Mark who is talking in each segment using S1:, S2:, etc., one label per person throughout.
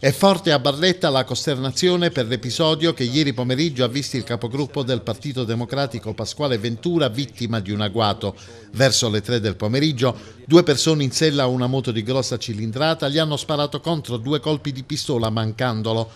S1: È forte a Barletta la costernazione per l'episodio che ieri pomeriggio ha visto il capogruppo del Partito Democratico Pasquale Ventura vittima di un agguato. Verso le tre del pomeriggio, due persone in sella a una moto di grossa cilindrata gli hanno sparato contro due colpi di pistola mancandolo.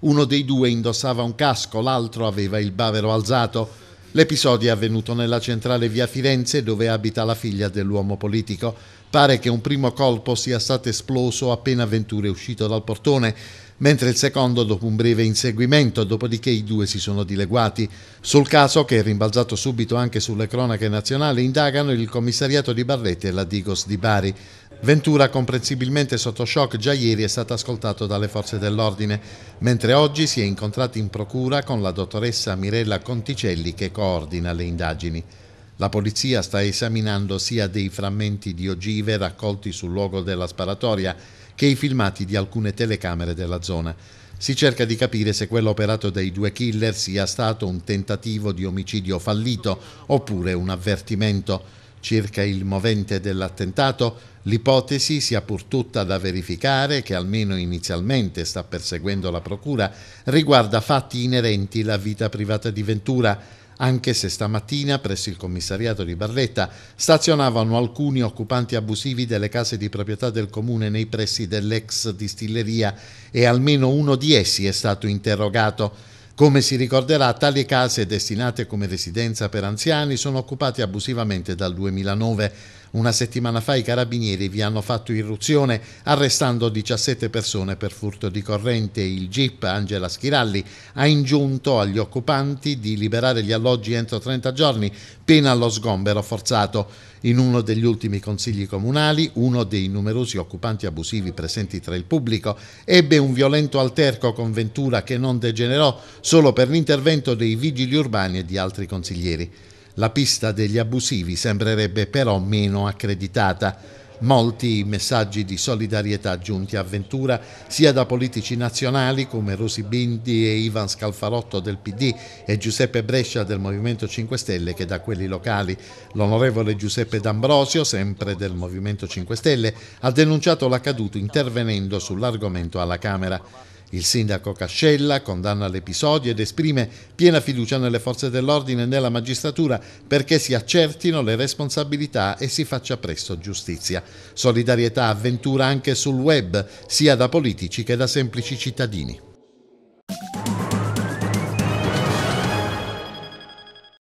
S1: Uno dei due indossava un casco, l'altro aveva il bavero alzato. L'episodio è avvenuto nella centrale via Firenze dove abita la figlia dell'uomo politico. Pare che un primo colpo sia stato esploso appena Ventura è uscito dal portone, mentre il secondo dopo un breve inseguimento, dopodiché i due si sono dileguati. Sul caso, che è rimbalzato subito anche sulle cronache nazionali, indagano il commissariato di Barletta e la Digos di Bari. Ventura, comprensibilmente sotto shock, già ieri è stato ascoltato dalle forze dell'ordine, mentre oggi si è incontrato in procura con la dottoressa Mirella Conticelli che coordina le indagini. La polizia sta esaminando sia dei frammenti di ogive raccolti sul luogo della sparatoria che i filmati di alcune telecamere della zona. Si cerca di capire se quello operato dai due killer sia stato un tentativo di omicidio fallito oppure un avvertimento. Circa il movente dell'attentato, L'ipotesi, sia pur tutta da verificare, che almeno inizialmente sta perseguendo la Procura, riguarda fatti inerenti alla vita privata di Ventura, anche se stamattina presso il commissariato di Barletta stazionavano alcuni occupanti abusivi delle case di proprietà del comune nei pressi dell'ex distilleria e almeno uno di essi è stato interrogato. Come si ricorderà, tali case destinate come residenza per anziani sono occupate abusivamente dal 2009. Una settimana fa i carabinieri vi hanno fatto irruzione arrestando 17 persone per furto di corrente. Il GIP Angela Schiralli ha ingiunto agli occupanti di liberare gli alloggi entro 30 giorni, pena lo sgombero forzato. In uno degli ultimi consigli comunali, uno dei numerosi occupanti abusivi presenti tra il pubblico ebbe un violento alterco con Ventura che non degenerò solo per l'intervento dei vigili urbani e di altri consiglieri. La pista degli abusivi sembrerebbe però meno accreditata. Molti i messaggi di solidarietà giunti a Ventura sia da politici nazionali come Rosi Bindi e Ivan Scalfarotto del PD e Giuseppe Brescia del Movimento 5 Stelle che da quelli locali. L'onorevole Giuseppe D'Ambrosio, sempre del Movimento 5 Stelle, ha denunciato l'accaduto intervenendo sull'argomento alla Camera. Il sindaco Cascella condanna l'episodio ed esprime piena fiducia nelle forze dell'ordine e nella magistratura perché si accertino le responsabilità e si faccia presto giustizia. Solidarietà avventura anche sul web, sia da politici che da semplici cittadini.